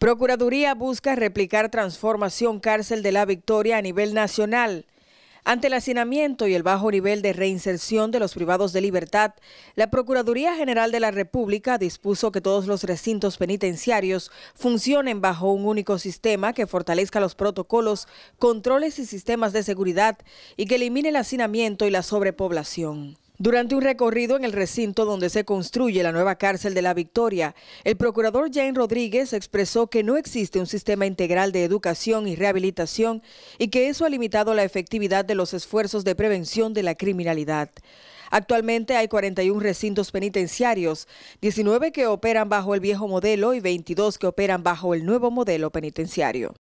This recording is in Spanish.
Procuraduría busca replicar transformación cárcel de la victoria a nivel nacional. Ante el hacinamiento y el bajo nivel de reinserción de los privados de libertad, la Procuraduría General de la República dispuso que todos los recintos penitenciarios funcionen bajo un único sistema que fortalezca los protocolos, controles y sistemas de seguridad y que elimine el hacinamiento y la sobrepoblación. Durante un recorrido en el recinto donde se construye la nueva cárcel de la Victoria, el procurador Jane Rodríguez expresó que no existe un sistema integral de educación y rehabilitación y que eso ha limitado la efectividad de los esfuerzos de prevención de la criminalidad. Actualmente hay 41 recintos penitenciarios, 19 que operan bajo el viejo modelo y 22 que operan bajo el nuevo modelo penitenciario.